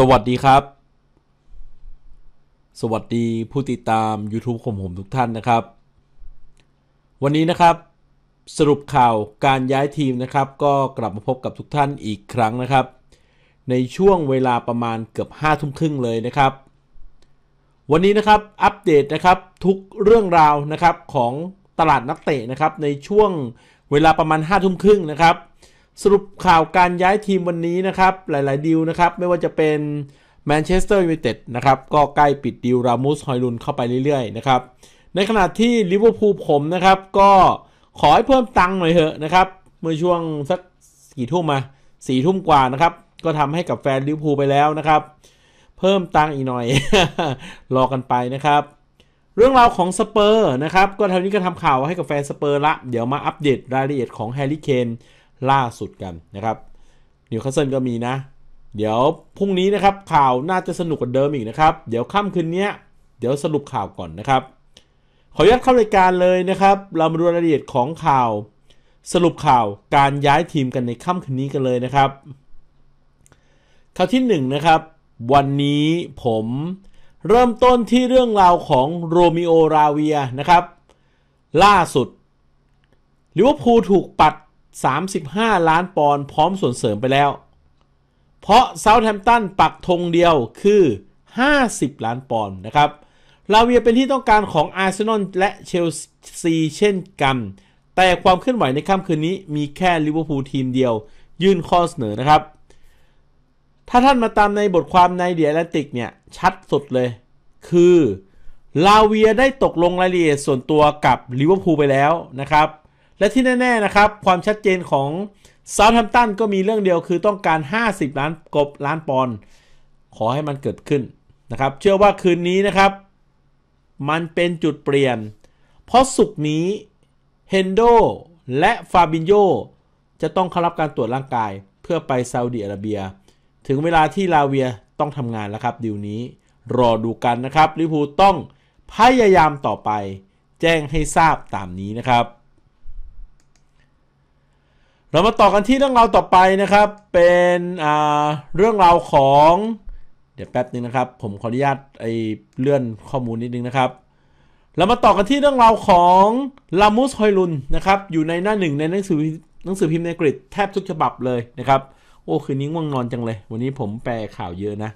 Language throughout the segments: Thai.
สวัสดีครับ สวัสดีผู้ติดตาม YouTube ของผมทุกท่านนะครับ วันนี้นะครับสรุปข่าวการย้ายทีมนะครับก็กลับมาพบกับทุกท่านอีกครั้งนะครับ ในช่วงเวลาประมาณเกือบ5ทุ่มครึ่งเลยนะครับ วันนี้นะครับอัปเดตนะครับทุกเรื่องราวนะครับของตลาดนักเตะนะครับ ในช่วงเวลาประมาณ 5 ทุ่มครึ่งนะครับสรุปข่าวการย้ายทีมวันนี้นะครับ หลายๆดีลนะครับ ไม่ว่าจะเป็นแมนเชสเตอร์ยูไนเต็ดนะครับก็ใกล้ปิดดีลรามุสฮอยลุนเข้าไปเรื่อยๆนะครับในขณะที่ลิเวอร์พูลผมนะครับ ก็ขอให้เพิ่มตังค์หน่อยเถอะนะครับ เมื่อช่วงสักกี่ทุ่มมาสี่ทุ่มกว่านะครับ ก็ทำให้กับแฟนลิเวอร์พูลไปแล้วนะครับ เพิ่มตังค์อีกหน่อย รอกันไปนะครับ เรื่องราวของสเปอร์นะครับ ก็ทางนี้ก็ทำข่าวให้กับแฟนสเปอร์ละเดี๋ยวมาอัปเดตรายละเอียดของแฮร์รี่เคนล่าสุดกันนะครับนิวคาสเซิลก็มีนะ เดี๋ยว พรุ่งนี้นะครับข่าวน่าจะสนุกกว่าเดิมอีกนะครับ เดี๋ยวค่ำคืนนี้เดี๋ยวสรุปข่าวก่อนนะครับ ขออนุญาตเข้ารายการเลยนะครับ เรามาดูรายละเอียดของข่าวสรุปข่าวการย้ายทีมกันในค่ำคืนนี้กันเลยนะครับ ข่าวที่1นนะครับ วันนี้ผมเริ่มต้นที่เรื่องราวของโรมิโอราเวียนะครับ ล่าสุดหรือว่าพูลถูกปัด35 ล้านปอนด์พร้อมส่วนเสริมไปแล้ว เพราะเซาท์แฮมป์ตันปักธงเดียวคือ 50 ล้านปอนด์นะครับลาเวียเป็นที่ต้องการของอาร์เซนอลและเชลซีเช่นกัน แต่ความเคลื่อนไหวในค่ำคืนนี้ มีแค่ลิเวอร์พูลทีมเดียว ยื่นข้อเสนอนะครับ ถ้าท่านมาตามในบทความในเดียร์ลติกเนี่ย ชัดสุดเลย คือลาเวียได้ตกลงรายละเอียดส่วนตัวกับลิเวอร์พูลไปแล้วนะครับและที่แน่ ๆนะครับ ความชัดเจนของซาท์แฮมตันก็มีเรื่องเดียวคือต้องการ 50 ล้านกบล้านปอนด์ขอให้มันเกิดขึ้นนะครับ เชื่อว่าคืนนี้นะครับ มันเป็นจุดเปลี่ยน เพราะสุกนี้เฮนโดและฟาบินโยจะต้องเข้ารับการตรวจร่างกายเพื่อไปซาอุดิอาระเบีย ถึงเวลาที่ลาเวียต้องทำงานแล้วครับดิวนี้รอดูกันนะครับลิพูต้องพยายามต่อไป แจ้งให้ทราบตามนี้นะครับเรามาต่อกันที่เรื่องราวต่อไปนะครับ เป็นเรื่องราวของเดี๋ยวแป๊บนึงนะครับผม ขออนุญาตไอเลื่อนข้อมูลนิดนึงนะครับเรามาต่อกันที่เรื่องราวของลามูสฮอยลุนนะครับอยู่ในหน้าหนึ่งในหนังสือหนังสือพิมพ์ในกรีฑแทบทุกฉบับเลยนะครับโอ้คืนนี้ง่วงนอนจังเลย วันนี้ผมแปลข่าวเยอะนะ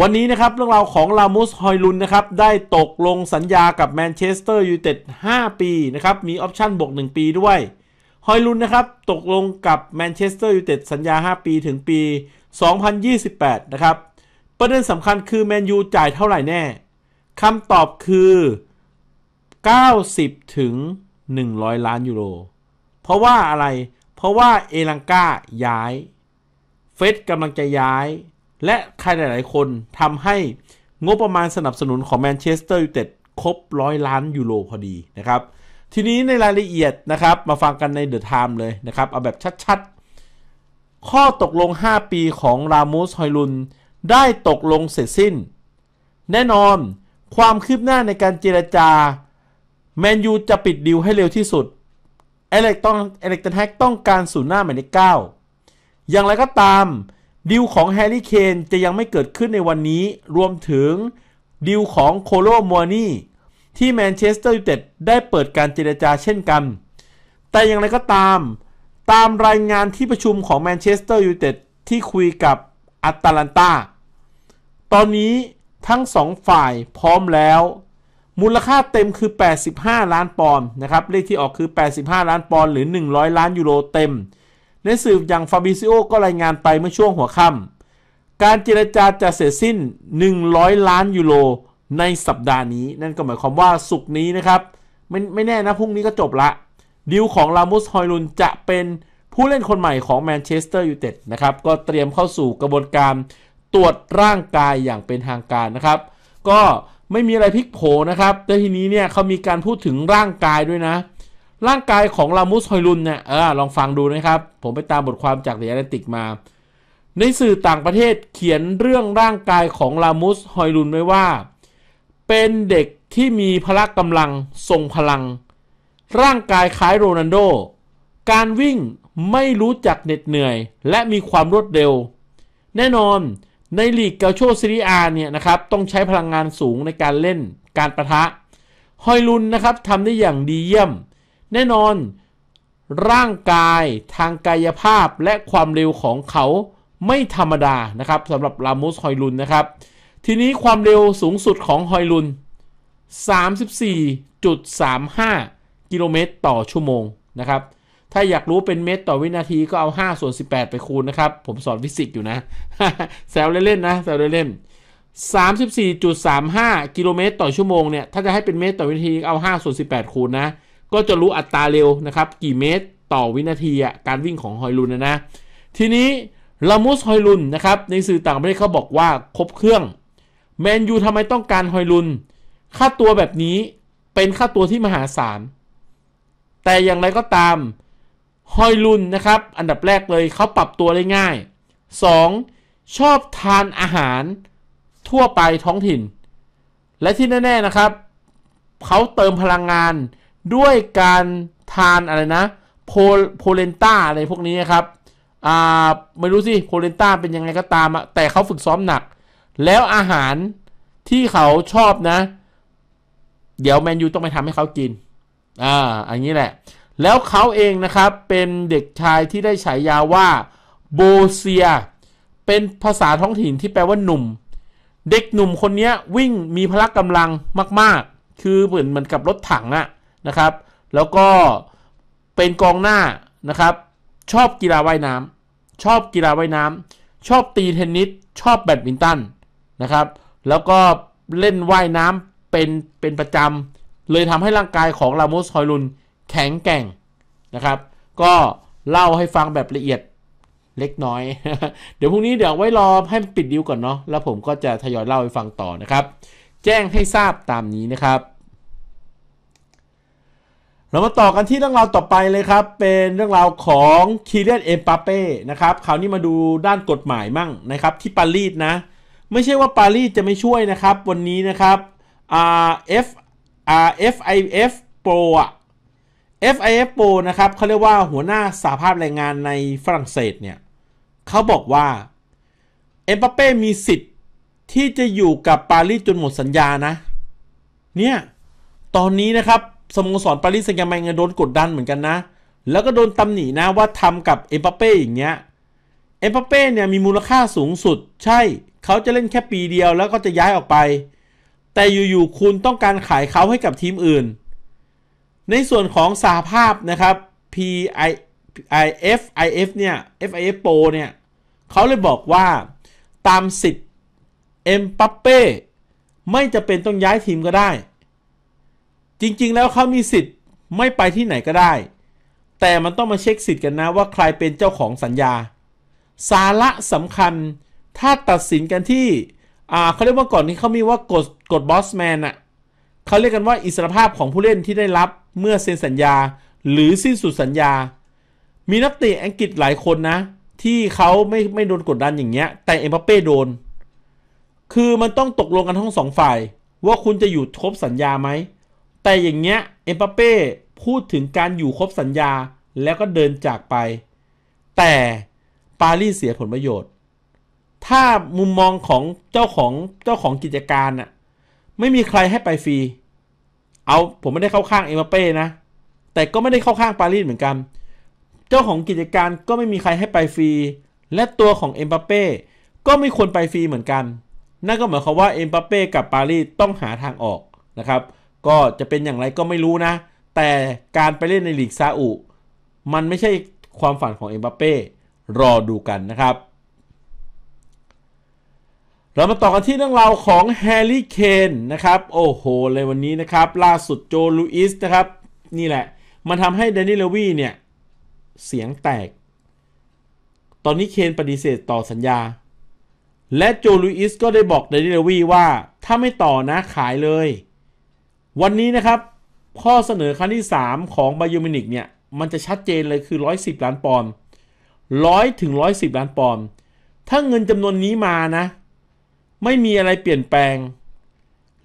วันนี้นะครับเรื่องราวของลามูสฮอยลุนนะครับได้ตกลงสัญญากับแมนเชสเตอร์ยูไนเต็ด 5 ปีนะครับมีออปชั่นบวก1 ปีด้วยฮอยลุนนะครับตกลงกับแมนเชสเตอร์ยูไนเต็ดสัญญา 5 ปีถึงปี 2028 นะครับ ประเด็นสำคัญคือแมนยูจ่ายเท่าไหร่แน่คำตอบคือ 90 ถึง 100 ล้านยูโรเพราะว่าอะไรเพราะว่าเอลังกาย้าย เฟสกำลังจะย้าย และใครหลาย ๆ คนทำให้งบประมาณสนับสนุนของแมนเชสเตอร์ยูไนเต็ดครบร้อยล้านยูโรพอดีนะครับทีนี้ในรายละเอียดนะครับ มาฟังกันในเดอะไทม์เลยนะครับ เอาแบบชัดๆ ข้อตกลง 5 ปีของรามูสฮอยลุน ได้ตกลงเสร็จสิ้น แน่นอน ความคืบหน้าในการเจรจา แมนยูจะปิดดิวให้เร็วที่สุดเอเล็กต้องเอเล็กตันแฮกต้องการสูนหน้าหมายเลขเก้าอย่างไรก็ตามดิวของแฮร์รี่เคนจะยังไม่เกิดขึ้นในวันนี้รวมถึงดิวของโคโลมัวนี่ที่แมนเชสเตอร์ยูไนเต็ดได้เปิดการเจรจาเช่นกัน แต่อย่างไรก็ตาม ตามรายงานที่ประชุมของแมนเชสเตอร์ยูไนเต็ดที่คุยกับอัตแลนตาตอนนี้ทั้งสองฝ่ายพร้อมแล้ว มูลค่าเต็มคือ 85 ล้านปอนด์นะครับเลขที่ออกคือ 85 ล้านปอนด์หรือ 100 ล้านยูโรเต็ม ในสื่ออย่างฟาบิซิโอก็รายงานไปเมื่อช่วงหัวค่ำการเจรจาจะเสร็จสิ้น 100 ล้านยูโรในสัปดาห์นี้นั่นก็หมายความว่า สุกนี้นะครับ ไม่ไม่แน่นะ พรุ่งนี้ก็จบละดิวของลามุสฮอยลุนจะเป็นผู้เล่นคนใหม่ของแมนเชสเตอร์ยูไนเต็ดนะครับ ก็เตรียมเข้าสู่กระบวนการตรวจร่างกายอย่างเป็นทางการนะครับ ก็ไม่มีอะไรพลิกโผนะครับ แต่ทีนี้เนี่ยเขามีการพูดถึงร่างกายด้วยนะ ร่างกายของลามุสฮอยลุนเนี่ยเออลองฟังดูนะครับ ผมไปตามบทความจากเดอะอ์แลนติกมา ในสื่อต่างประเทศเขียนเรื่องร่างกายของลามุสฮอยลุนไว้ว่าเป็นเด็กที่มีพละกกำลังทรงพลัง ร่างกายคล้ายโรนันโด การวิ่งไม่รู้จักเหน็ดเหนื่อยและมีความรวดเร็ว แน่นอนในลีกเกาโชซีรีอาเนี่ยนะครับ ต้องใช้พลังงานสูงในการเล่นการประทะฮอยลุนนะครับทำได้อย่างดีเยี่ยม แน่นอน ร่างกายทางกายภาพและความเร็วของเขาไม่ธรรมดานะครับสำหรับลามุสฮอยลุนนะครับทีนี้ความเร็วสูงสุดของฮอยลุน 34.35 กิโลเมตรต่อชั่วโมงนะครับ ถ้าอยากรู้เป็นเมตรต่อวินาทีก็เอา5ส่วน18 ไปคูณนะครับ ผมสอนฟิสิกส์อยู่นะแซวเล่นๆนะแซวเล่นๆ34.35 กิโลเมตร ต่อชั่วโมงเนี่ยถ้าจะให้เป็นเมตรต่อวินาทีเอา5ส่วน18 คูณนะ ก็จะรู้อัตราเร็วนะครับ กี่เมตรต่อวินาทีอ่ะการวิ่งของฮอยลุนนะนะ ทีนี้ลามุสฮอยลุนนะครับในสื่อต่างประเทศเขาบอกว่าครบเครื่องแมนยูทำไมต้องการฮอยลุนค่าตัวแบบนี้เป็นค่าตัวที่มหาศาล แต่อย่างไรก็ตามฮอยลุนนะครับอันดับแรกเลยเขาปรับตัวได้ง่าย 2. ชอบทานอาหารทั่วไปท้องถิ่น และที่แน่ ๆ นะครับเขาเติมพลังงานด้วยการทานอะไรนะโพโพเลนต้าอะไรพวกนี้ครับอ่าไม่รู้สิโพเลนต้าเป็นยังไงก็ตามแต่เขาฝึกซ้อมหนักแล้วอาหารที่เขาชอบนะ เดี๋ยวแมนยูต้องไปทำให้เขากิน อ่าอันนี้แหละ แล้วเขาเองนะครับ เป็นเด็กชายที่ได้ฉายาว่าโบเซีย เป็นภาษาท้องถิ่นที่แปลว่าหนุ่ม เด็กหนุ่มคนนี้วิ่งมีพละกกำลังมากๆ คือเหมือนเหมือนกับรถถังอะนะครับ แล้วก็เป็นกองหน้านะครับ ชอบกีฬาว่ายน้ำ ชอบกีฬาว่ายน้ำชอบตีเทนนิส ชอบแบดมินตันนะครับแล้วก็เล่นว่ายน้ำเป็นเป็นประจำเลยทำให้ร่างกายของลาโมสฮอยลุนแข็งแกร่งนะครับ ก็เล่าให้ฟังแบบละเอียดเล็กน้อย เดี๋ยวพรุ่งนี้เดี๋ยวไว้รอให้ปิดดิวก่อนเนาะแล้วผมก็จะทยอยเล่าให้ฟังต่อนะครับ แจ้งให้ทราบตามนี้นะครับ เรามาต่อกันที่เรื่องราวต่อไปเลยครับ เป็นเรื่องราวของคีเรียน เอ็มปาเป้นะครับคราวนี้มาดูด้านกฎหมายมั่งนะครับที่ปารีสนะไม่ใช่ว่าปารีสจะไม่ช่วยนะครับวันนี้นะครับ RF RFIF Pro อ่ะ FIF Pro นะครับเขาเรียกว่าหัวหน้าสาภาพแรงงานในฝรั่งเศสเนี่ยเขาบอกว่าเอ็มปาเป้มีสิทธิ์ที่จะอยู่กับปารีสจนหมดสัญญานะ เนี่ย ตอนนี้นะครับสโมสรปารีสแซงต์แมงโดนกดดันเหมือนกันนะ แล้วก็โดนตำหนินะว่าทำกับเอ็มปาเป้อย่างเงี้ยเอ็มบัปเป้เนี่ยมีมูลค่าสูงสุด ใช่ เขาจะเล่นแค่ปีเดียวแล้วก็จะย้ายออกไป แต่อยู่ ๆ คุณต้องการขายเขาให้กับทีมอื่น ในส่วนของสาภาพนะครับ PI IF IF เนี่ย FIF Pro เนี่ยเขาเลยบอกว่าตามสิทธิ์เอ็มปัปเป้ไม่จะเป็นต้องย้ายทีมก็ได้ จริงๆแล้วเขามีสิทธิ์ไม่ไปที่ไหนก็ได้ แต่มันต้องมาเช็คสิทธิ์กันนะว่าใครเป็นเจ้าของสัญญาสาระสำคัญ ถ้าตัดสินกันที่อ่าเขาเรียกว่าก่อนนี้เขามีว่ากดกดบอสแมนอะเขาเรียกกันว่าอิสรภาพของผู้เล่นที่ได้รับเมื่อเซ็นสัญญาหรือสิ้นสุดสัญญา มีนักเตะอังกฤษหลายคนนะ ที่เขาไม่ไม่โดนกดดันอย่างเงี้ยแต่เอ็มบัปเป้โดน คือมันต้องตกลงกันทั้งสองฝ่าย ว่าคุณจะอยู่ครบสัญญาไหม แต่อย่างเงี้ยเอ็มบัปเป้พูดถึงการอยู่ครบสัญญาแล้วก็เดินจากไป แต่ปารีสเสียผลประโยชน์ ถ้ามุมมองของเจ้าของเจ้าของกิจการน่ะไม่มีใครให้ไปฟรี เอาผมไม่ได้เข้าข้างเอ็มเป้นะ แต่ก็ไม่ได้เข้าข้างปารีสเหมือนกัน เจ้าของกิจการก็ไม่มีใครให้ไปฟรี และตัวของเอ็มเป้ก็ไม่ควรไปฟรีเหมือนกัน นั่นก็หมายความว่าเอ็มเป้กับปารีสต้องหาทางออกนะครับ ก็จะเป็นอย่างไรก็ไม่รู้นะ แต่การไปเล่นในลีกซาอุมันไม่ใช่ความฝันของเอ็มบัปเป้รอดูกันนะครับ เรามาต่อกันที่เรื่องราวของแฮร์รี่เคน นะครับ โอ้โห เลยวันนี้นะครับล่าสุดโจลูอิสนะครับ นี่แหละมันทำให้แดนนี่เลวีเนี่ย เสียงแตก ตอนนี้เคนปฏิเสธต่อสัญญา และโจลูอิสก็ได้บอกแดนนี่เลวีว่า ถ้าไม่ต่อนะขายเลย วันนี้นะครับ ข้อเสนอครั้งที่ 3 ของไบโอมินิกเนี่ย มันจะชัดเจนเลยคือ 110 ล้านปอนด์ร้อยถึงร้อยสิบล้านปอนด์ ถ้าเงินจำนวนนี้มานะ ไม่มีอะไรเปลี่ยนแปลง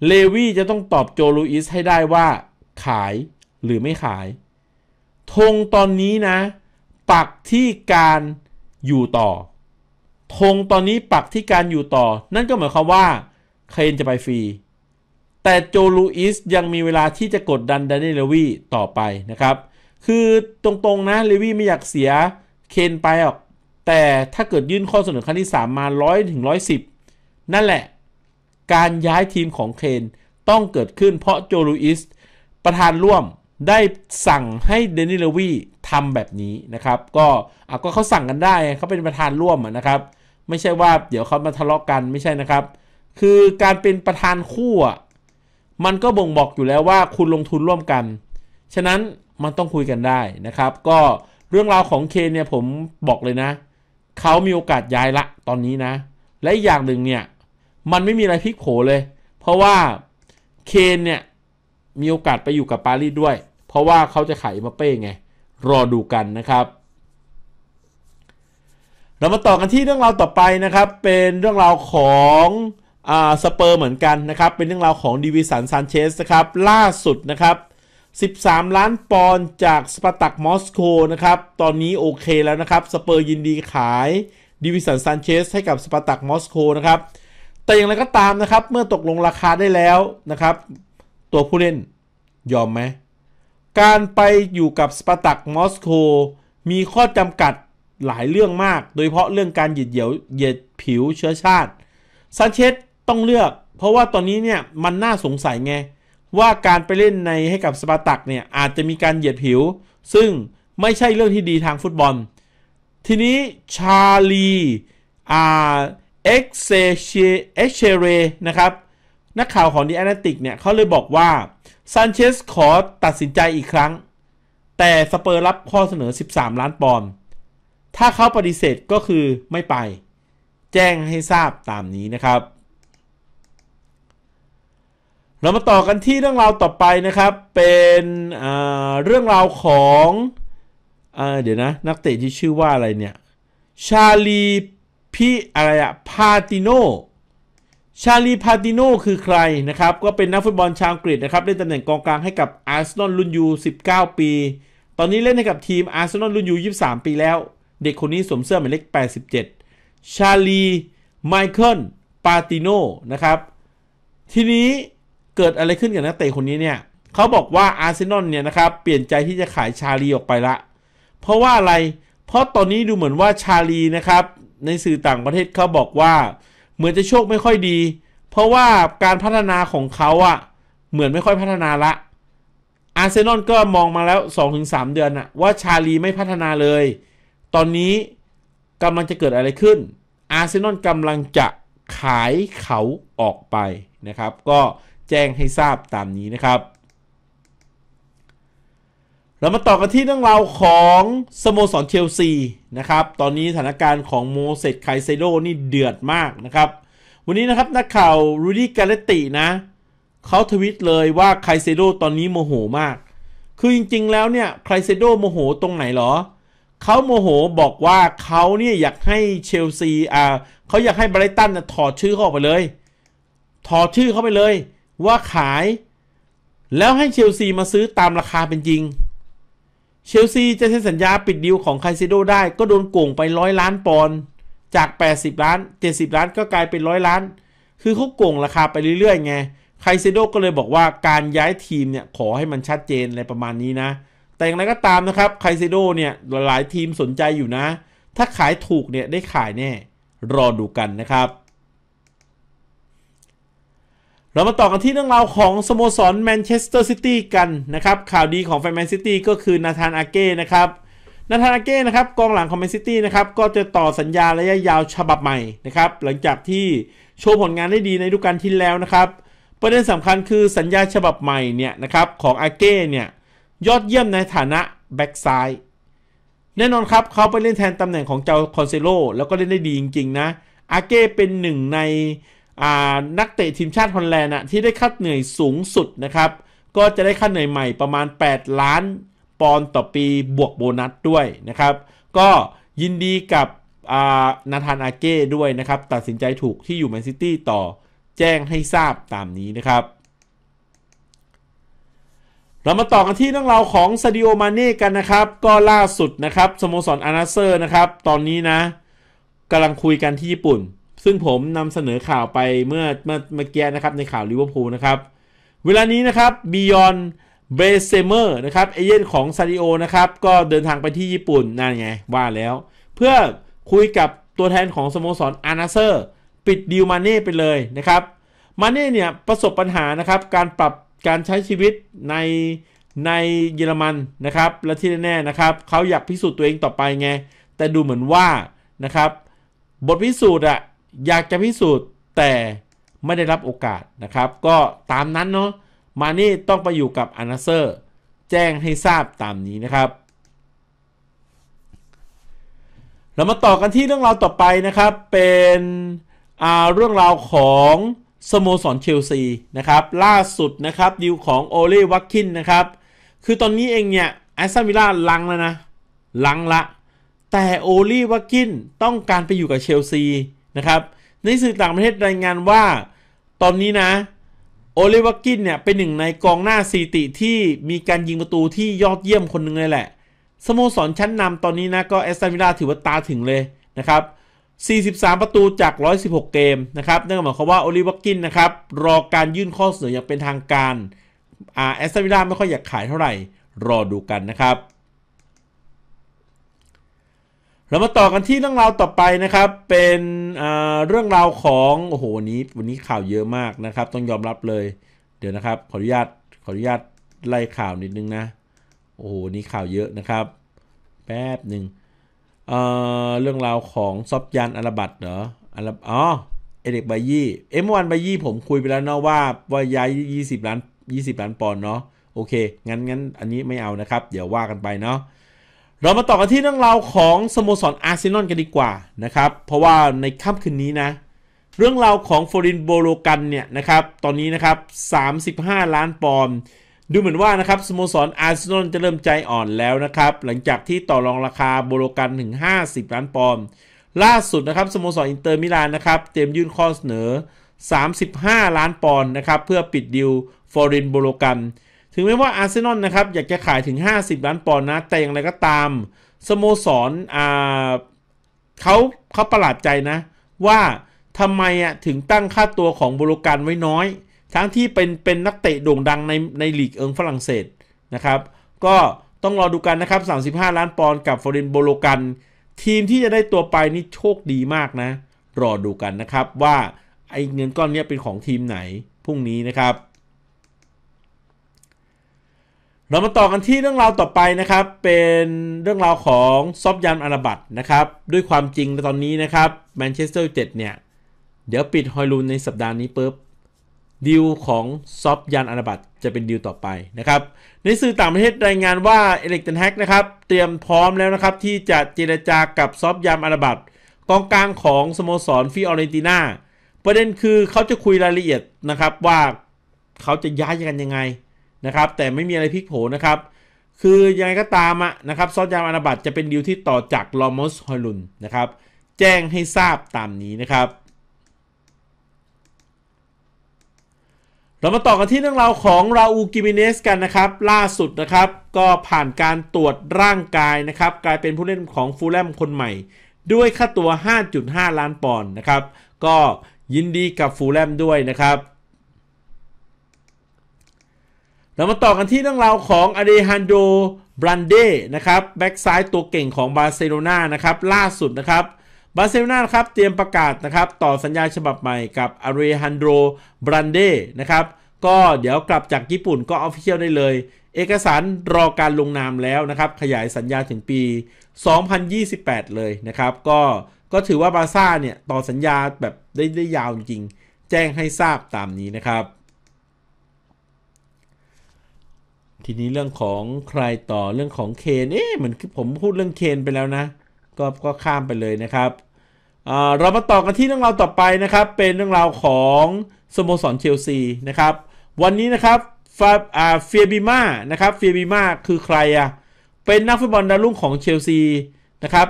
เลวี่จะต้องตอบโจลูอิสให้ได้ว่า ขายหรือไม่ขาย ธงตอนนี้นะ ปักที่การอยู่ต่อ ธงตอนนี้ปักที่การอยู่ต่อ นั่นก็หมายความว่าเคนจะไป ฟรี แต่ โจลูอิสยังมีเวลาที่จะกดดันแดนนี่เลวี่ต่อไปนะครับ คือตรงๆนะเลวี่ไม่อยากเสียเคนไปออกแต่ถ้าเกิดยื่นข้อเสนอครั้งที่ 3 มา100ถึง110นั่นแหละการย้ายทีมของเคนต้องเกิดขึ้น เพราะ โจลูอิสประธานร่วมได้สั่งให้ เดนิลวีทำแบบนี้นะครับ ก็ก็เขาสั่งกันได้เขาเป็นประธานร่วมนะครับ ไม่ใช่ว่าเดี๋ยวเขามาทะเลาะกกันไม่ใช่นะครับ คือการเป็นประธานคู่มันก็บ่งบอกอยู่แล้วว่าคุณลงทุนร่วมกันฉะนั้นมันต้องคุยกันได้นะครับก็เรื่องราวของเคนเนี่ยผมบอกเลยนะ เขามีโอกาสย้ายละตอนนี้นะ และอย่างหนึ่งเนี่ยมันไม่มีอะไรพลิกโผเลย เพราะว่าเคนเนี่ย มีโอกาสไปอยู่กับปารีสด้วย เพราะว่าเขาจะขายมาเป้ไงรอดูกันนะครับ เรามาต่อกันที่เรื่องราวต่อไปนะครับเป็นเรื่องราวของอ่าสเปอร์เหมือนกันนะครับ เป็นเรื่องราวของดิวิสันซานเชสนะครับ ล่าสุดนะครับ13 ล้านปอนด์จากสปาร์ตักมอสโกนะครับ ตอนนี้โอเคแล้วนะครับ สเปอร์ยินดีขายดิวิสันซานเชสให้กับสปาร์ตักมอสโกนะครับ แต่อย่างไรก็ตามนะครับ เมื่อตกลงราคาได้แล้วนะครับ ตัวผู้เล่นยอมไหม การไปอยู่กับสปาร์ตักมอสโกมีข้อจำกัดหลายเรื่องมาก โดยเฉพาะเรื่องการเหยียดเหยียวเหยียดผิวเชื้อชาติซานเชสต้องเลือก เพราะว่าตอนนี้เนี่ยมันน่าสงสัยไงว่าการไปเล่นในให้กับสปาร์ตักเนี่ยอาจจะมีการเหยียดผิว ซึ่งไม่ใช่เรื่องที่ดีทางฟุตบอล ทีนี้ชาลีอาเอ็กเซเเชเรนะครับ นักข่าวของดีแอนติกเนี่ยเขาเลยบอกว่าซานเชสขอตัดสินใจอีกครั้ง แต่สเปอร์รับข้อเสนอ 13 ล้านปอนด์ถ้าเขาปฏิเสธก็คือไม่ไป แจ้งให้ทราบตามนี้นะครับเรามาต่อกันที่เรื่องราวต่อไปนะครับเป็นเรื่องราวของเดี๋ยวนะนักเตะที่ชื่อว่าอะไรเนี่ยชาลีพี่อะไรอะพาติโนชาลีพาติโนคือใครนะครับก็เป็น นักฟุตบอลชาวอังกฤษนะครับเล่นตำแหน่งกองกลางให้กับอาร์เซนอลรุ่นยู19 ปี ตอนนี้เล่นให้กับทีมอาร์เซนอลรุ่นยู23 ปีแล้วเด็กคนนี้สวมเสื้อหมายเลข87ชาลีไมเคิลปาติโนนะครับ ทีนี้เกิดอะไรขึ้นกับนักเตะคนนี้เนี่ยเขาบอกว่าอาร์เซนอลเนี่ยนะครับเปลี่ยนใจที่จะขายชาลีออกไปละ เพราะว่าอะไร เพราะตอนนี้ดูเหมือนว่าชาลีนะครับ ในสื่อต่างประเทศเขาบอกว่า เหมือนจะโชคไม่ค่อยดี เพราะว่าการพัฒนาของเขาอะเหมือนไม่ค่อยพัฒนาละ อาร์เซนอลก็มองมาแล้ว2-3 เดือนอะว่าชาลีไม่พัฒนาเลย ตอนนี้กำลังจะเกิดอะไรขึ้น อาร์เซนอลกำลังจะขายเขาออกไปนะครับก็แจ้งให้ทราบตามนี้นะครับ เรามาต่อกันที่เรื่องราวของ สโมสรเชลซีนะครับ ตอนนี้สถานการณ์ของโมเสสไคเซโดนี่เดือดมากนะครับ วันนี้นะครับ นักข่าวรูดี้กาเลตินะเขาทวิตเลยว่าไคเซโดตอนนี้โมโหมาก คือจริง ๆแล้วเนี่ยไคเซโดโมโหตรงไหนหรอเขาโมโห บอกว่าเขาเนี่ยอยากให้เชลซีอ่าเขาอยากให้บรตันถอดชื่อเขาออกไปเลย ถอดชื่อเขาไปเลยว่าขาย แล้วให้เชลซีมาซื้อตามราคาเป็นจริง เชลซีจะเซ็นสัญญาปิดดีลของไคเซโดได้ก็โดนโกงไปร้อยล้านปอนด์จาก 80 ล้าน 70 ล้านก็กลายเป็นร้อยล้านคือเขาโกงราคาไปเรื่อยๆไงไคเซโดก็เลยบอกว่าการย้ายทีมเนี่ยขอให้มันชัดเจนอะไรประมาณนี้นะ แต่อย่างไรก็ตามนะครับไคเซโดเนี่ยหลายทีมสนใจอยู่นะ ถ้าขายถูกเนี่ยได้ขายแน่รอดูกันนะครับเรามาต่อกันที่เรื่องราวของสโมสรแมนเชสเตอร์ซิตี้กันนะครับ ข่าวดีของแฟนแมนซิตี้ก็คือนาธานอาเก้นะครับนาธานอาเก้นะครับกองหลังของแมนซิตี้นะครับก็จะต่อสัญญาระยะยาวฉบับใหม่นะครับหลังจากที่โชว์ผลงานได้ดีในฤดูกาลที่แล้วนะครับ ประเด็นสำคัญคือสัญญาฉบับใหม่เนี่ยนะครับของอาเก้เนี่ยยอดเยี่ยมในฐานะแบ็กซ้ายแน่นอนครับ เขาไปเล่นแทนตำแหน่งของเจ้าคอนเซโลแล้วก็เล่นได้ดีจริงๆนะอาเก้เป็นหนึ่งในนักเตะทีมชาติฮอลแลนด์ที่ได้ค่าเหนื่อยสูงสุดนะครับก็จะได้ค่าเหนื่อยใหม่ประมาณ 8 ล้านปอนด์ต่อปีบวกโบนัสด้วยนะครับก็ยินดีกับนาธานอาเก้ด้วยนะครับตัดสินใจถูกที่อยู่แมนซิตี้ต่อแจ้งให้ทราบตามนี้นะครับเรามาต่อกันที่เรื่องราวของซาดิโอมาเน่กันนะครับ ก็ล่าสุดนะครับ สโมสรอานาเซอร์นะครับ ตอนนี้นะกำลังคุยกันที่ญี่ปุ่นซึ่งผมนำเสนอข่าวไปเมื่อเมื่อเมื่อกี้นะครับในข่าวลิเวอร์พูลนะครับ เวลานี้นะครับบิยอนเบเซเมอร์นะครับ เอเย่นของซาริโอนะครับก็เดินทางไปที่ญี่ปุ่นนั่นไงว่าแล้ว เพื่อคุยกับตัวแทนของสโมสรอานาเซอร์ปิดดีลมาเน่ไปเลยนะครับมาเน่เนี่ยประสบปัญหานะครับการปรับการใช้ชีวิตในในเยอรมันนะครับ และที่แน่ๆนะครับเขาอยากพิสูจน์ตัวเองต่อไปไง แต่ดูเหมือนว่านะครับบทพิสูจน์อะอยากจะพิสูจน์แต่ไม่ได้รับโอกาสนะครับ ก็ตามนั้นเนาะมานี่ต้องไปอยู่กับอนาเซอร์ แจ้งให้ทราบตามนี้นะครับ เรามาต่อกันที่เรื่องราวต่อไปนะครับ เป็นเรื่องราวของสโมสรเชลซี นะครับ ล่าสุดนะครับดิวของโอเลวัคคินนะครับคือตอนนี้เองเนี่ย แอสตันวิลล่าลังแล้วนะลังละ แต่โอเลวัคคินต้องการไปอยู่กับเชลซีนะครับ ในสื่อต่างประเทศรายงานว่า ตอนนี้นะโอเลวากกินเนี่ย เป็นหนึ่งในกองหน้าสีติที่มีการยิงประตูที่ยอดเยี่ยมคนหนึ่งเลยแหละ สโมสรชั้นนำตอนนี้นะก็แอสตันวิลลาถือว่าตาถึงเลยนะครับ 43 ประตูจาก 116 เกมนะครับนั่นหมายความว่าโอลิวากกินนะครับ รอการยื่นข้อเสนออย่างเป็นทางการแอสตันวิลลาไม่ค่อยอยากขายเท่าไหร่ รอดูกันนะครับเรามาต่อกันที่เรื่องราวต่อไปนะครับ เป็นเรื่องราวของโอ้โหวันนี้วันนี้ข่าวเยอะมากนะครับต้องยอมรับเลยเดี๋ยวนะครับขออนุญาตขออนุญาตไล่ข่าวนิดนึงนะโอ้โหนี้ข่าวเยอะนะครับแป๊บหนึ่งเเรื่องราวของซอบยานอารบัตเหรออารบอ๋อเอเด็กบายี่เอ็มวันบายี่ผมคุยไปแล้วเนาะว่าว่าย้าย 20 ล้าน20ล้านปอนด์เนาะโอเคงั้นงั้นอันนี้ไม่เอานะครับ เดี๋ยวว่ากันไปเนาะเรามาต่อกันที่เรื่องราวของสโมสรอาร์เซนอลกันดีกว่านะครับ เพราะว่าในค่ำคืนนี้นะ เรื่องราวของฟอรินโบโลกันเนี่ยนะครับตอนนี้นะครับ 35 ล้านปอนด์ดูเหมือนว่านะครับสโมสรอาร์เซนอลจะเริ่มใจอ่อนแล้วนะครับหลังจากที่ต่อรองราคาโบโลกันถึง50 ล้านปอนด์ล่าสุดนะครับสโมสรอินเตอร์มิลานนะครับเตรียมยื่นข้อเสนอ 35 ล้านปอนด์นะครับเพื่อปิดดิลฟอรินโบโลกันถึงแม้ว่าอาร์เซนอลนะครับ อยากจะขายถึง 50 ล้านปอนด์นะแต่อย่างไรก็ตามสโมสรอ่าเขาเขาประหลาดใจนะ ว่าทำไมอ่ะถึงตั้งค่าตัวของบุรการไว้น้อย ทั้งที่เป็นเป็นนักเตะโด่งดังในในลีกเอิงฝรั่งเศสนะครับ ก็ต้องรอดูกันนะครับ 35 ล้านปอนด์กับฟอรินโบโลกัน ทีมที่จะได้ตัวไปนี่โชคดีมากนะ รอดูกันนะครับว่าไอ้เงินก้อนนี้เป็นของทีมไหนพรุ่งนี้นะครับเรามาต่อกันที่เรื่องราวต่อไปนะครับเป็นเรื่องราวของซอบยานอาราบัตนะครับด้วยความจริงในตอนนี้นะครับแมนเชสเตอร์ยูไนเต็ดเนี่ยเดี๋ยวปิดฮอยลูนในสัปดาห์นี้ปุ๊บดีลของซอฟยานอาราบัตจะเป็นดีลต่อไปนะครับในสื่อต่างประเทศรายงานว่าเอเล็กตันแฮกนะครับเตรียมพร้อมแล้วนะครับที่จะเจรจากับซอฟยามอาราบัตกองกลางของสโมสรฟิออเรนติน่าประเด็นคือเขาจะคุยรายละเอียดนะครับว่าเขาจะย้ายกันยังไงนะครับ แต่ไม่มีอะไรพลิกโผนะครับ คือยังไงก็ตามอะนะครับ ซอสยามอนาบัตจะเป็นดีลที่ต่อจากลอมอสฮอลุนนะครับ แจ้งให้ทราบตามนี้นะครับเรามาต่อกันที่เรื่องราวของราอูกิมิเนสกันนะครับ ล่าสุดนะครับ ก็ผ่านการตรวจร่างกายนะครับ กลายเป็นผู้เล่นของฟูลแลมคนใหม่ ด้วยค่าตัว 5.5 ล้านปอนด์นะครับ ก็ยินดีกับฟูลแลมด้วยนะครับเรามาต่อกันที่เรื่องราวของอเดฮันโด บรันเดนะครับแบ็กซ้ายตัวเก่งของบาร์เซโลนานะครับล่าสุดนะครับบาร์เซโลนาครับเตรียมประกาศนะครับต่อสัญญาฉบับใหม่กับอเรฮันโด บรันเดนะครับก็เดี๋ยวกลับจากญี่ปุ่นก็ออฟฟิเชียลได้เลย เอกสารรอการลงนามแล้วนะครับขยายสัญญาถึงปี 2028 เลยนะครับ ก็ก็ถือว่าบาซ่าเนี่ยต่อสัญญาแบบได้ได้ยาวจริง แจ้งให้ทราบตามนี้นะครับทีนี้เรื่องของใครต่อเรื่องของเคนเอ๊ะเหมือนผมพูดเรื่องเคนไปแล้วนะ ก็ก็ข้ามไปเลยนะครับ เรามาต่อกันที่เรื่องราวต่อไปนะครับ เป็นเรื่องราวของสโมสรเชลซีนะครับ วันนี้นะครับฟาเฟียบิมานะครับเฟียบิมาคือใครอะ เป็นนักฟุตบอลดาวรุ่งของเชลซีนะครับ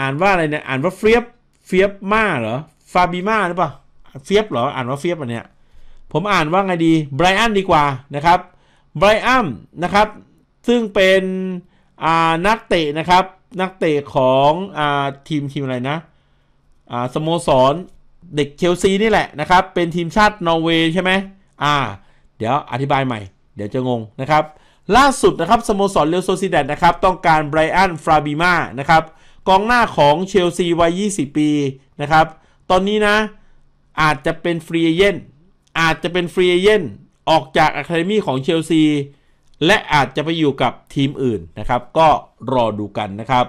อ่านว่าอะไรเนี่ย อ่านว่าเฟียบเฟียบมาเหรอ ฟาบิมาหรือเปล่า เฟียบเหรอ อ่านว่าเฟียบอันเนี้ย ผมอ่านว่าไงดี ไบรอันดีกว่านะครับไบรอัมนะครับ ซึ่งเป็นนักเตะนะครับนักเตะของอทีมทีมอะไรนะสโมสร เด็กเชลซีนี่แหละนะครับ เป็นทีมชาตินอร์เวย์ใช่ไหมอ่าเดี๋ยวอธิบายใหม่เดี๋ยวจะงงนะครับล่าสุดนะครับสโมสรเลวโซซิเดตนะครับ ต้องการไบรอันฟราบิมานะครับกองหน้าของเชลซีวัย 20 ปี นะครับ ตอนนี้นะ อาจจะเป็นฟรีเอเย่นอาจจะเป็นฟรีเอเย่นออกจากอะคาเดมี่ของเชลซี และอาจจะไปอยู่กับทีมอื่นนะครับก็รอดูกันนะครับ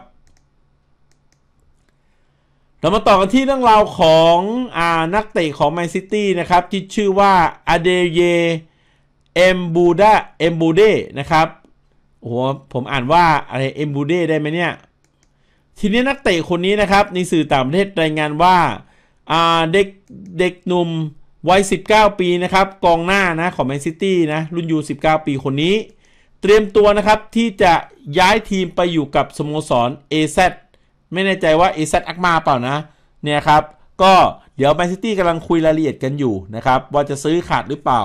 เรามาต่อกันที่เรื่องราวของอนักเตะของแมนซิตี้นะครับที่ชื่อว่าอเดเยเอมบูดาเอมบูเดนะครับโอ้โหผมอ่านว่าอะไรเอมบูเดได้ไหมเนี่ยทีนี้นักเตะคนนี้นะครับ ในสื่อต่างประเทศรายงานว่าเด็กเด็กหนุ่มวัย 19 ปี นะครับ กองหน้า นะ ของแมนซิตี้นะ รุ่นยู19 ปี คนนี้ เตรียมตัว นะครับ ที่จะย้ายทีมไปอยู่กับสโมสร AZ ไม่ แน่ใจว่าเอซอักมา เปล่านะ เนี่ย ครับ ก็เดี๋ยว แมนซิตี้กำลังคุย รายละเอียดกันอยู่ นะครับ ว่าจะซื้อขาดหรือเปล่า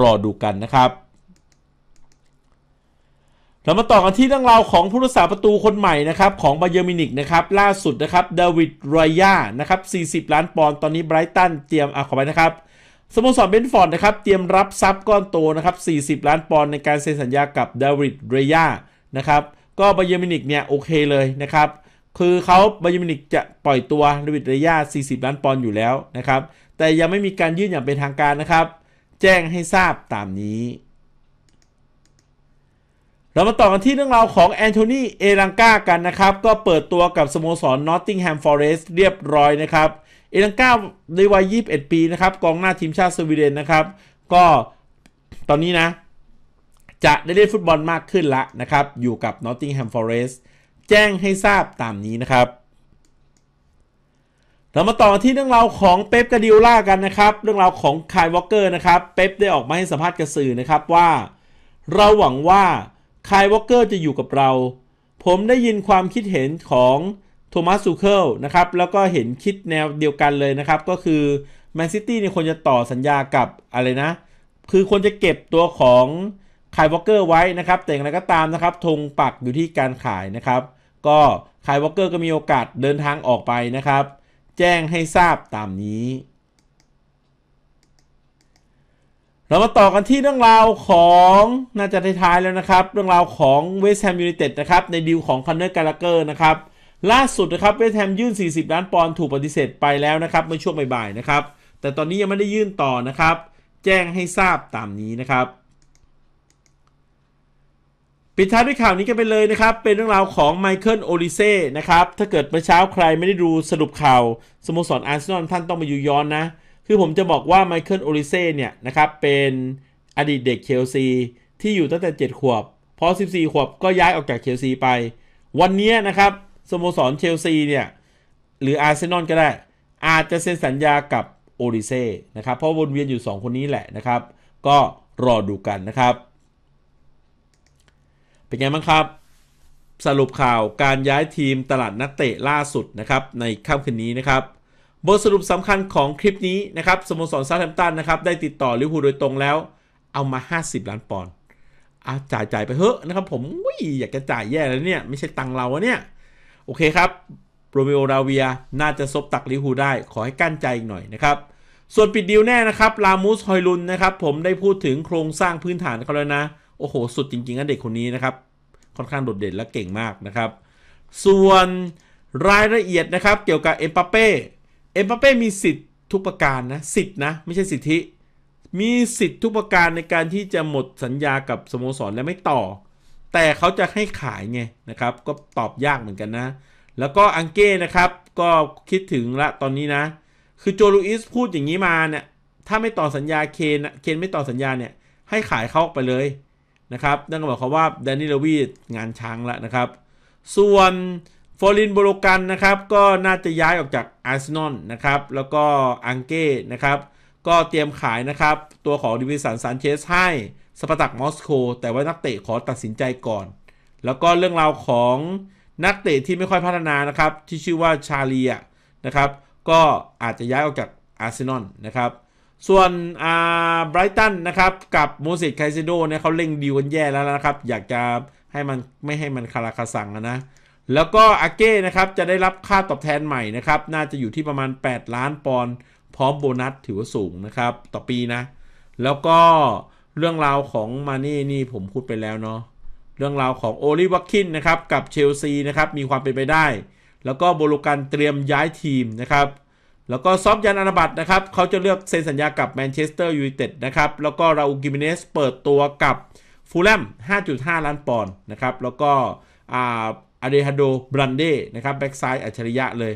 รอดูกันนะครับ เรามาต่อ กัน ที่เรื่องราวของ ผู้รักษาประตูคนใหม่ นะครับ ของ บาเยอร์มินิกนะครับ ล่าสุด นะครับ เดวิดรอยา นะครับ 40 ล้านปอนด์ตอนนี้ไบรตันเตรียมอ่ะขอไปนะครับสโมสรเบนฟอร์ดนะครับเตรียมรับทรัพย์ก้อนโตนะครับ40 ล้านปอนด์ในการเซ็นสัญญากับดาวิดเรยานะครับ ก็บาเยอร์มินิกเนี่ยโอเคเลยนะครับ คือเขาบาเยอร์มินิกจะปล่อยตัวดาวิด เรยา40 ล้านปอนด์อยู่แล้วนะครับ แต่ยังไม่มีการยื่นอย่างเป็นทางการนะครับ แจ้งให้ทราบตามนี้ เรามาต่อกันที่เรื่องราวของแอนโทนีเอรังกา กันนะครับ ก็เปิดตัวกับสโมสรนอตติงแฮมฟอเรสต์เรียบร้อยนะครับเอลังก้าในวัย21 ปีนะครับกองหน้าทีมชาติสวีเดนนะครับ ก็ตอนนี้นะ จะได้เล่นฟุตบอลมากขึ้นละนะครับอยู่กับนอตติงแฮมฟอร์เรสแจ้งให้ทราบตามนี้นะครับเรามาต่อที่เรื่องราวของเป๊ปกาดิโอล่ากันนะครับเรื่องราวของคายวอลเกอร์นะครับ เป๊ปได้ออกมาให้สัมภาษณ์กับสื่อนะครับว่า เราหวังว่าคายวอลเกอร์จะอยู่กับเรา ผมได้ยินความคิดเห็นของโทมัสซูเคิลนะครับ แล้วก็เห็นคิดแนวเดียวกันเลยนะครับ ก็คือแมนซิตี้เนี่ยควรจะต่อสัญญากับอะไรนะ คือควรจะเก็บตัวของคายวอลเกอร์ไว้นะครับ แต่อย่างไรก็ตามนะครับธงปักอยู่ที่การขายนะครับ ก็คายวอลเกอร์ก็มีโอกาสเดินทางออกไปนะครับ แจ้งให้ทราบตามนี้ เรามาต่อกันที่เรื่องราวของน่าจะท้าย ๆ แล้วนะครับ เรื่องราวของเวสต์แฮมยูไนเต็ดนะครับ ในดีลของคอนเนอร์กาล์เกอร์นะครับล่าสุดนะครับเวสแฮมยื่น 40 ล้านปอนด์ถูกปฏิเสธไปแล้วนะครับ เมื่อช่วงบ่ายๆนะครับ แต่ตอนนี้ยังไม่ได้ยื่นต่อนะครับ แจ้งให้ทราบตามนี้นะครับ ปิดท้ายด้วยข่าวนี้กันไปเลยนะครับ เป็นเรื่องราวของไมเคิลโอลิเซ่นะครับ ถ้าเกิดเมื่อเช้าใครไม่ได้ดูสรุปข่าวสโมสรอาร์เซนอลท่านต้องมาอยู่ย้อนนะ คือผมจะบอกว่าไมเคิลโอลิเซ่เนี่ยนะครับเป็นอดีตเด็กเคลซีที่อยู่ตั้งแต่ 7 ขวบ พอ14ขวบก็ย้ายออกจากเคลซีไป วันนี้นะครับสโมสรเชลซีเนี่ยหรืออาร์เซนอลก็ได้อาจจะเซ็นสัญญากับโอริเซ่นะครับเพราะวนเวียนอยู่ 2 คนนี้แหละนะครับ ก็รอดูกันนะครับ เป็นไงบ้างครับ สรุปข่าวการย้ายทีมตลาดนักเตะล่าสุดนะครับในค่ำคืนนี้นะครับบทสรุปสำคัญของคลิปนี้นะครับสโมสรซาแธมตันนะครับ ได้ติดต่อลิเวอร์พูลโดยตรงแล้ว เอามา 50ล้านปอนด์อาจ่ายจ่ายไปเฮ้ะนะครับผมอยากจะจ่ายแย่แล้วเนี่ยไม่ใช่ตังเราอะเนี่ยโอเคครับโรเมโอราเวีย น่าจะซบตักลิฮูได้ ขอให้กั้นใจอีกหน่อยนะครับ ส่วนปิดดิวแน่นะครับ ลามูสฮอยลุน นะครับ ผมได้พูดถึงโครงสร้างพื้นฐานเขาแล้วนะ โอ้โห สุดจริงๆนะเด็กคนนี้นะครับ ค่อนข้างโดดเด่นและเก่งมากนะครับ ส่วนรายละเอียดนะครับ เกี่ยวกับเอ็มปาเป้ เอ็มปาเป้ มีสิทธิ์ทุกประการนะ สิทธิ์นะ ไม่ใช่สิทธิ มีสิทธิ์ทุกประการในการที่จะหมดสัญญากับสโมสรและไม่ต่อแต่เขาจะให้ขายไงนะครับก็ตอบยากเหมือนกันนะ แล้วก็อังเก้นะครับก็คิดถึงละตอนนี้นะ คือโจลูอิสพูดอย่างนี้มาเนี่ยถ้าไม่ต่อสัญญาเคนเคนไม่ต่อสัญญาเนี่ยให้ขายเขาไปเลยนะครับนั่นก็หมายความว่าแดนนี่ลวีงานช้างละนะครับ ส่วนฟอรินโบโลกันนะครับ ก็น่าจะย้ายออกจากอาร์เซนอลนะครับ แล้วก็อังเก้นะครับก็เตรียมขายนะครับ ตัวของดิวิสันซานเชสให้สปาร์ตักมอสโกแต่ว่านักเตะขอตัดสินใจก่อน แล้วก็เรื่องราวของนักเตะที่ไม่ค่อยพัฒนานะครับ ที่ชื่อว่าชาลีะนะครับ ก็อาจจะย้ายออกจากอาร์เซนอลนะครับ ส่วนอ่าไบรตันนะครับกับโมเสสไคเซโดเนี่ยเขาเล่งดีกันแย่แล้วนะครับ อยากจะให้มันไม่ให้มันคาราคาสังนะ แล้วก็อาเก้นะครับ จะได้รับค่าตอบแทนใหม่นะครับ น่าจะอยู่ที่ประมาณ 8 ล้านปอนด์พร้อมโบนัสถือว่าสูงนะครับต่อปีนะ แล้วก็เรื่องราวของมานี่นี่ผมพูดไปแล้วเนาะเรื่องราวของโอลิวัคคินนะครับกับเชลซีนะครับมีความเป็นไปได้ แล้วก็โบรุกันเตรียมย้ายทีมนะครับ แล้วก็ซอฟยันอนาบัตนะครับ เขาจะเลือกเซ็นสัญญากับแมนเชสเตอร์ยูไนเต็ดนะครับแล้วก็ราอูกิมิเนสเปิดตัวกับฟูลแลม5.5 ล้านปอนด์นะครับ แล้วก็อาเดฮาโดบรันเดนะครับแบ็กซ้ายอัจฉริยะเลย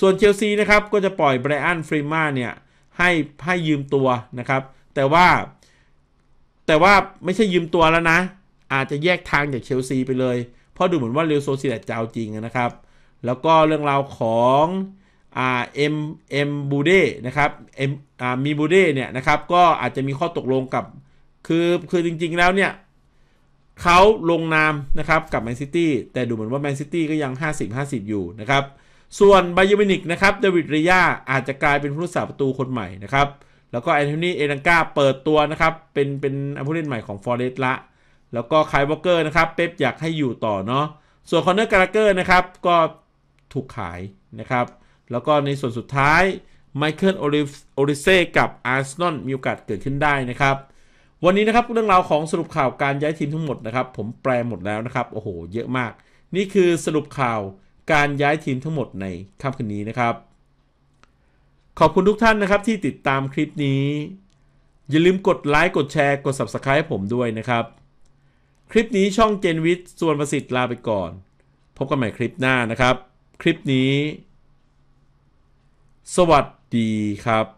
ส่วนเชลซีนะครับก็จะปล่อยไบรอันฟรีมาเนี่ยให้ให้ยืมตัวนะครับแต่ว่าแต่ว่าไม่ใช่ยืมตัวแล้วนะ อาจจะแยกทางจากเชลซีไปเลย เพราะดูเหมือนว่าเรียวโซซิเดตจะเอาจริงนะครับ แล้วก็เรื่องราวของอ่าเอ็มเอ็มบูเด้นะครับเอ็มอ่ามีบูเด้เนี่ยนะครับ ก็อาจจะมีข้อตกลงกับ คือคือจริงๆแล้วเนี่ยเขาลงนามนะครับกับแมนซิตี้แต่ดูเหมือนว่าแมนซิตี้ก็ยัง 50-50 อยู่นะครับ ส่วนไบเยอร์มินิกนะครับเดวิดริยาอาจจะกลายเป็นผู้รักษาประตูคนใหม่นะครับแล้วก็แอนโทนีเอลังกาเปิดตัวนะครับ เป็นเป็นผู้เล่นใหม่ของฟอร์เรสต์ละแล้วก็ไคลวอเกอร์นะครับ เป๊ปอยากให้อยู่ต่อเนาะส่วนคอนเนอร์การ์เกอร์นะครับ ก็ถูกขายนะครับ แล้วก็ในส่วนสุดท้ายไมเคิลโอลิิเซ่กับอาร์เซนอลมีโอกาสเกิดขึ้นได้นะครับ วันนี้นะครับเรื่องราวของสรุปข่าวการย้ายทีมทั้งหมดนะครับ ผมแปลหมดแล้วนะครับ โอ้โหเยอะมาก นี่คือสรุปข่าวการย้ายทีมทั้งหมดในค่ำคืนนี้นะครับขอบคุณทุกท่านนะครับที่ติดตามคลิปนี้ อย่าลืมกดไลค์กดแชร์กด Subscribe ให้ผมด้วยนะครับ คลิปนี้ช่องเจนวิทย์ส่วนประสิทธิ์ลาไปก่อน พบกันใหม่คลิปหน้านะครับ คลิปนี้ สวัสดีครับ